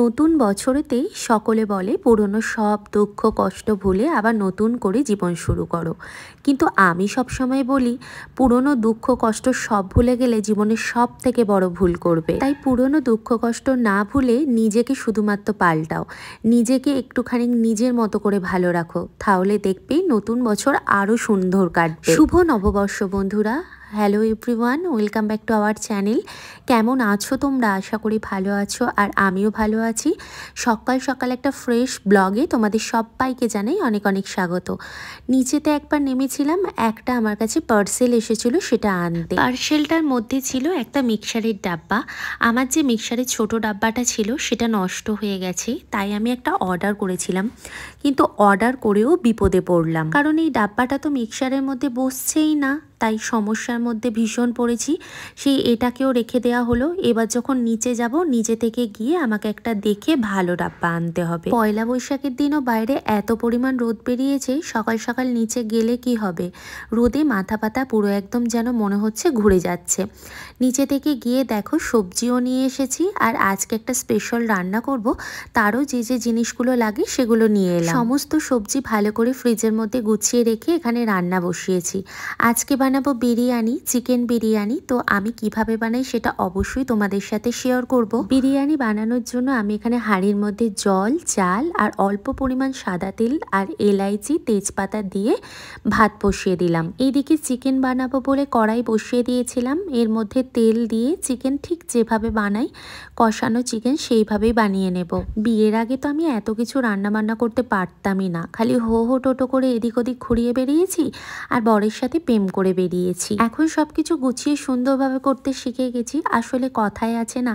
নতুন বছরেতেই সকলে বলে পুরনো সব দুঃখ কষ্ট ভুলে আবার নতুন করে জীবন শুরু করো কিন্তু আমি সবসময় বলি পুরনো দুঃখ কষ্ট সব ভুলে গেলে জীবনের সব থেকে বড় ভুল করবে তাই পুরনো দুঃখ কষ্ট না ভুলে নিজেকে শুধুমাত্র পাল্টাও নিজেকে একটুখানি নিজের মতো করে ভালো রাখো তাহলে দেখবে নতুন বছর আরও সুন্দর কাটবে শুভ নববর্ষ বন্ধুরা hello everyone welcome back to our channel কেমন আছো তোমরা আশা করি ভালো আছো আর আমিও ভালো আছি সকাল সকাল একটা ফ্রেশ ব্লগে তোমাদের সবাইকে জানাই অনেক অনেক স্বাগত নিচেতে একবার নেমেছিলাম একটা আমার কাছে পার্সেল এসেছিল সেটা আনতে পার্সেলটার মধ্যে ছিল একটা মিক্সারের ডাব্বা আমার যে মিক্সারের ছোট ডাব্বাটা ছিল সেটা নষ্ট হয়ে গেছে তাই আমি একটা অর্ডার করেছিলাম কিন্তু অর্ডার করেও বিপদে পড়লাম কারণ এই ডাব্বাটা তো মিক্সারের মধ্যে বসছেই না তাই সমস্যার মধ্যে ভীষণ পড়েছি সেই এটাকেও রেখে দেওয়া হলো এবার যখন নিচে যাব নিজে থেকে গিয়ে আমাকে একটা দেখে ভালো ডাব্বা আনতে হবে পয়লা বৈশাখের দিনও বাইরে এত পরিমাণ রোদ বেরিয়েছে সকাল সকাল নিচে গেলে কি হবে রোদে মাথা পাতা পুরো একদম যেন মনে হচ্ছে ঘুরে যাচ্ছে নিচে থেকে গিয়ে দেখো সবজিও নিয়ে এসেছি আর আজকে একটা স্পেশাল রান্না করব তারও যে যে জিনিসগুলো লাগে সেগুলো নিয়ে এলাম সমস্ত সবজি ভালো করে ফ্রিজের মধ্যে গুছিয়ে রেখে এখানে রান্না বসিয়েছি আজকে বা বানাবো বিরিয়ানি চিকেন বিরিয়ানি তো আমি কিভাবে বানাই সেটা অবশ্যই তোমাদের সাথে শেয়ার করব বিরিয়ানি বানানোর জন্য আমি এখানে হাঁড়ির মধ্যে জল চাল আর অল্প পরিমাণ সাদা তেল আর এলাইচি তেজপাতা দিয়ে ভাত বসিয়ে দিলাম এইদিকে চিকেন বানাবো বলে কড়াই বসিয়ে দিয়েছিলাম এর মধ্যে তেল দিয়ে চিকেন ঠিক যেভাবে বানাই কষানো চিকেন সেইভাবেই বানিয়ে নেব বিয়ের আগে তো আমি এত কিছু রান্না বান্না করতে পারতামই না খালি হো হো টোটো করে এদিক ওদিক ঘুরিয়ে বেরিয়েছি আর বরের সাথে প্রেম করে বেরিয়েছি এখন সবকিছু গুছিয়ে সুন্দরভাবে করতে শিখে গেছি আসলে কথায় আছে না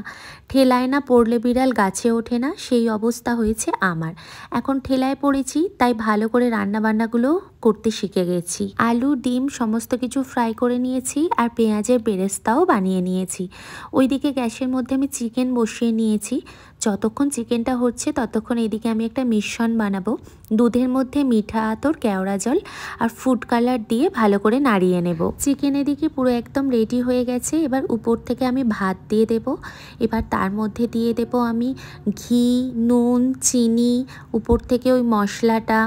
ঠেলায় না পড়লে বিড়াল গাছে ওঠে না সেই অবস্থা হয়েছে আমার এখন ঠেলায় পড়েছি তাই ভালো করে রান্নাবান্নাগুলো করতে শিখে গেছি আলু ডিম সমস্ত কিছু ফ্রাই করে নিয়েছি আর পেঁয়াজের বেরেস্তাও বানিয়ে নিয়েছি ওইদিকে গ্যাসের মধ্যে আমি চিকেন বসিয়ে নিয়েছি যতক্ষণ চিকেনটা হচ্ছে ততক্ষণ এদিকে আমি একটা মিশ্রণ বানাবো দুধের মধ্যে মিঠা আতর কেওড়া জল আর ফুড কালার দিয়ে ভালো করে নাড়িয়ে নেব চিকেন এদিকে পুরো একদম রেডি হয়ে গেছে এবার উপর থেকে আমি ভাত দিয়ে দেব এবার তার মধ্যে দিয়ে দেব আমি ঘি নুন চিনি উপর থেকে ওই মশলাটা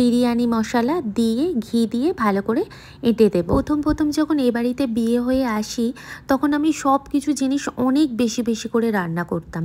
বিরিয়ানি মশলা দিয়ে ঘি দিয়ে ভালো করে এঁটে দেব প্রথম প্রথম যখন এ বাড়িতে বিয়ে হয়ে আসি তখন আমি সব কিছু জিনিস অনেক বেশি বেশি করে রান্না করতাম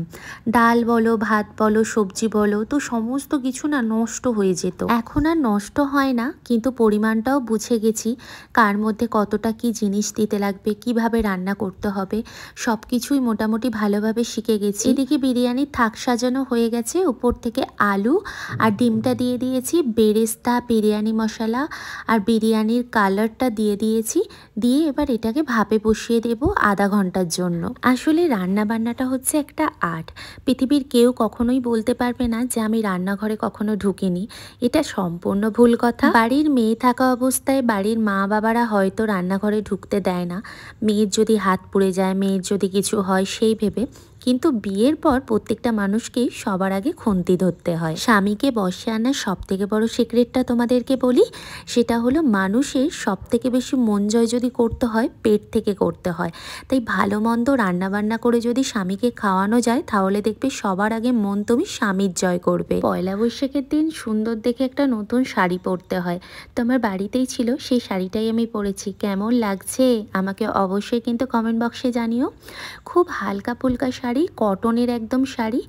ডাল বলো ভাত বলো সবজি বলো তো সমস্ত কিছু না নষ্ট হয়ে যেত এখন আর নষ্ট হয় না কিন্তু পরিমাণটাও বুঝে গেছি কার মধ্যে কতটা কি জিনিস দিতে লাগবে কিভাবে রান্না করতে হবে সব কিছুই মোটামুটি ভালোভাবে শিখে গেছি এদিকে বিরিয়ানির থাক সাজানো হয়ে গেছে উপর থেকে আলু আর ডিমটা দিয়ে দিয়েছি বেড়ে বেরেস্তা বিরিয়ানি মশলা আর বিরিয়ানির কালারটা দিয়ে দিয়েছি দিয়ে এবার এটাকে ভাপে বসিয়ে দেব আধা ঘন্টার জন্য আসলে রান্না বান্নাটা হচ্ছে একটা আর্ট পৃথিবীর কেউ কখনোই বলতে পারবে না যে আমি রান্নাঘরে কখনো ঢুকিনি এটা সম্পূর্ণ ভুল কথা বাড়ির মেয়ে থাকা অবস্থায় বাড়ির মা বাবারা হয়তো রান্নাঘরে ঢুকতে দেয় না মেয়ের যদি হাত পুড়ে যায় মেয়ের যদি কিছু হয় সেই ভেবে কিন্তু বিয়ের পর প্রত্যেকটা মানুষকেই সবার আগে খুন্তি ধরতে হয় স্বামীকে বসে আনার সব থেকে বড় সিক্রেটটা তোমাদেরকে বলি সেটা হলো মানুষের সব থেকে বেশি মন জয় যদি করতে হয় পেট থেকে করতে হয় তাই ভালো মন্দ রান্নাবান্না করে যদি স্বামীকে খাওয়ানো যায় তাহলে দেখবে সবার আগে মন তুমি স্বামীর জয় করবে পয়লা বৈশাখের দিন সুন্দর দেখে একটা নতুন শাড়ি পরতে হয় তো আমার বাড়িতেই ছিল সেই শাড়িটাই আমি পরেছি কেমন লাগছে আমাকে অবশ্যই কিন্তু কমেন্ট বক্সে জানিও খুব হালকা ফুলকা শাড়ি শাড়ি কটনের একদম শাড়ি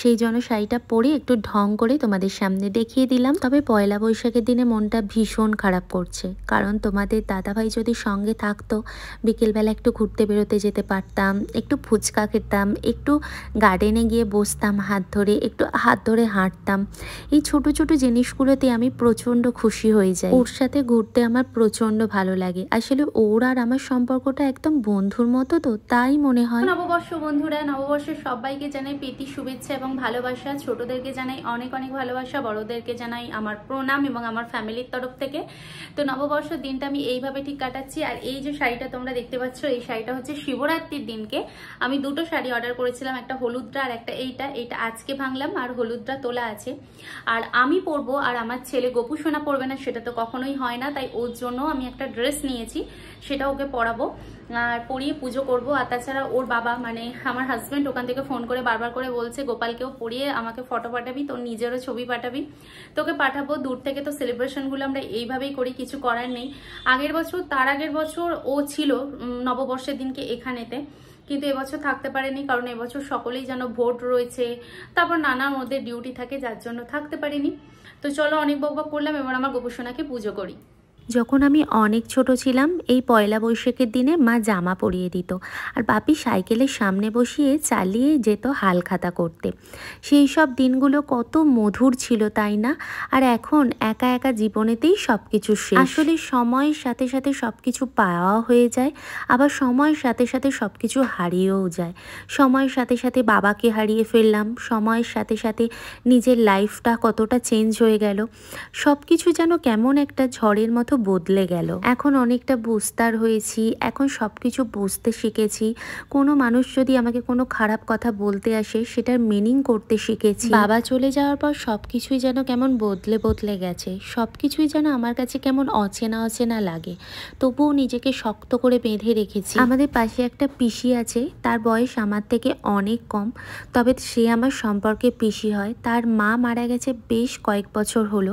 সেই জন্য শাড়িটা পরে একটু ঢং করে তোমাদের সামনে দেখিয়ে দিলাম তবে পয়লা বৈশাখের দিনে মনটা ভীষণ খারাপ করছে কারণ তোমাদের দাদাভাই যদি সঙ্গে থাকতো বিকেলবেলা একটু ঘুরতে বেরোতে যেতে পারতাম একটু ফুচকা খেতাম একটু গার্ডেনে গিয়ে বসতাম হাত ধরে একটু হাত ধরে হাঁটতাম এই ছোট ছোট জিনিসগুলোতে আমি প্রচণ্ড খুশি হয়ে যাই ওর সাথে ঘুরতে আমার প্রচণ্ড ভালো লাগে আসলে ওর আর আমার সম্পর্কটা একদম বন্ধুর মতো তো তাই মনে হয় নববর্ষ বন্ধুরা নববর্ষ নববর্ষের সবাইকে জানাই পেটি শুভেচ্ছা এবং ভালোবাসা ছোটদেরকে জানাই অনেক অনেক ভালোবাসা বড়দেরকে জানাই আমার প্রণাম এবং আমার ফ্যামিলির তরফ থেকে তো নববর্ষের দিনটা আমি এইভাবে ঠিক কাটাচ্ছি আর এই যে শাড়িটা তোমরা দেখতে পাচ্ছ এই শাড়িটা হচ্ছে শিবরাত্রির দিনকে আমি দুটো শাড়ি অর্ডার করেছিলাম একটা হলুদরা আর একটা এইটা এইটা আজকে ভাঙলাম আর হলুদরা তোলা আছে আর আমি পরবো আর আমার ছেলে গোপু সোনা পরবে না সেটা তো কখনোই হয় না তাই ওর জন্য আমি একটা ড্রেস নিয়েছি সেটা ওকে পরাবো আর পরিয়ে পুজো করবো আর তাছাড়া ওর বাবা মানে আমার হাজব্যান্ড হাজব্যান্ড ওখান থেকে ফোন করে বারবার করে বলছে গোপালকেও পড়িয়ে আমাকে ফটো পাঠাবি তোর নিজেরও ছবি পাঠাবি তোকে পাঠাবো দূর থেকে তো সেলিব্রেশনগুলো আমরা এইভাবেই করি কিছু করার নেই আগের বছর তার আগের বছর ও ছিল নববর্ষের দিনকে এখানেতে কিন্তু এবছর থাকতে পারেনি কারণ এবছর সকলেই যেন ভোট রয়েছে তারপর নানার মধ্যে ডিউটি থাকে যার জন্য থাকতে পারিনি তো চলো অনেক বকবক করলাম এবার আমার গোপসোনাকে পুজো করি যখন আমি অনেক ছোট ছিলাম এই পয়লা বৈশাখের দিনে মা জামা পরিয়ে দিত আর বাপি সাইকেলের সামনে বসিয়ে চালিয়ে যেত হাল খাতা করতে সেই সব দিনগুলো কত মধুর ছিল তাই না আর এখন একা একা জীবনেতেই সব কিছু শেষ আসলে সময়ের সাথে সাথে সব কিছু পাওয়া হয়ে যায় আবার সময়ের সাথে সাথে সব কিছু হারিয়েও যায় সময়ের সাথে সাথে বাবাকে হারিয়ে ফেললাম সময়ের সাথে সাথে নিজের লাইফটা কতটা চেঞ্জ হয়ে গেল সব কিছু যেন কেমন একটা ঝড়ের মতো মতো বদলে গেল এখন অনেকটা বুস্তার হয়েছি এখন সব কিছু বুঝতে শিখেছি কোনো মানুষ যদি আমাকে কোনো খারাপ কথা বলতে আসে সেটার মিনিং করতে শিখেছি বাবা চলে যাওয়ার পর সব কিছুই যেন কেমন বদলে বদলে গেছে সব কিছুই যেন আমার কাছে কেমন অচেনা অচেনা লাগে তবুও নিজেকে শক্ত করে বেঁধে রেখেছি আমাদের পাশে একটা পিসি আছে তার বয়স আমার থেকে অনেক কম তবে সে আমার সম্পর্কে পিসি হয় তার মা মারা গেছে বেশ কয়েক বছর হলো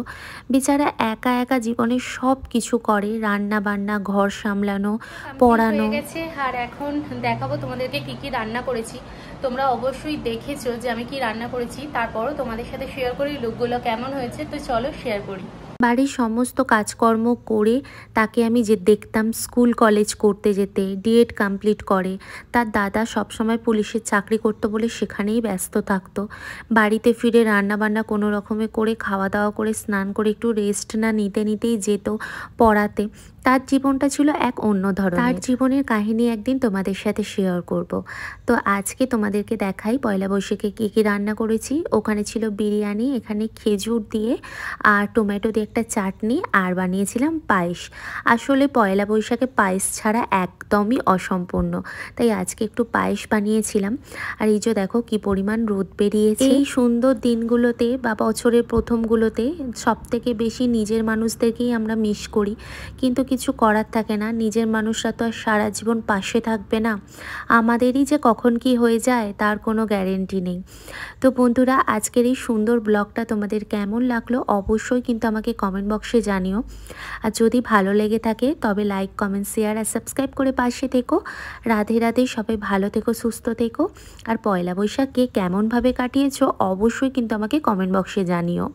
বেচারা একা একা জীবনের সব কিছু করে রান্না বান্না ঘর সামলানো পড়ানো গেছে আর এখন দেখাবো তোমাদেরকে কি কি রান্না করেছি তোমরা অবশ্যই দেখেছো যে আমি কি রান্না করেছি তারপরও তোমাদের সাথে শেয়ার করি লুকগুলো কেমন হয়েছে তো চলো শেয়ার করি বাড়ির সমস্ত কাজকর্ম করে তাকে আমি যে দেখতাম স্কুল কলেজ করতে যেতে ডিএড কমপ্লিট করে তার দাদা সবসময় পুলিশের চাকরি করতো বলে সেখানেই ব্যস্ত থাকতো বাড়িতে ফিরে রান্নাবান্না কোনো রকমে করে খাওয়া দাওয়া করে স্নান করে একটু রেস্ট না নিতে নিতেই যেত পড়াতে তার জীবনটা ছিল এক অন্য ধরনের তার জীবনের কাহিনী একদিন তোমাদের সাথে শেয়ার করব তো আজকে তোমাদেরকে দেখাই পয়লা বৈশাখে কী কী রান্না করেছি ওখানে ছিল বিরিয়ানি এখানে খেজুর দিয়ে আর টোম্যাটো দিয়ে একটা চাটনি আর বানিয়েছিলাম পায়েস আসলে পয়লা বৈশাখে পায়েস ছাড়া একদমই অসম্পূর্ণ তাই আজকে একটু পায়েস বানিয়েছিলাম আর এই যে দেখো কি পরিমাণ রোদ বেরিয়েছে এই সুন্দর দিনগুলোতে বা বছরের প্রথমগুলোতে সব থেকে বেশি নিজের মানুষদেরকেই আমরা মিস করি কিন্তু কিছু করার থাকে না নিজের মানুষরা তো আর সারা জীবন পাশে থাকবে না আমাদেরই যে কখন কি হয়ে যায় তার কোনো গ্যারেন্টি নেই তো বন্ধুরা আজকের এই সুন্দর ব্লগটা তোমাদের কেমন লাগলো অবশ্যই কিন্তু আমাকে কমেন্ট বক্সে জানিও আর যদি ভালো লেগে থাকে তবে লাইক কমেন্ট শেয়ার আর সাবস্ক্রাইব করে পাশে থেকো রাধে রাধে সবাই ভালো থেকো সুস্থ থেকো আর পয়লা বৈশাখকে কেমনভাবে কাটিয়েছো অবশ্যই কিন্তু আমাকে কমেন্ট বক্সে জানিও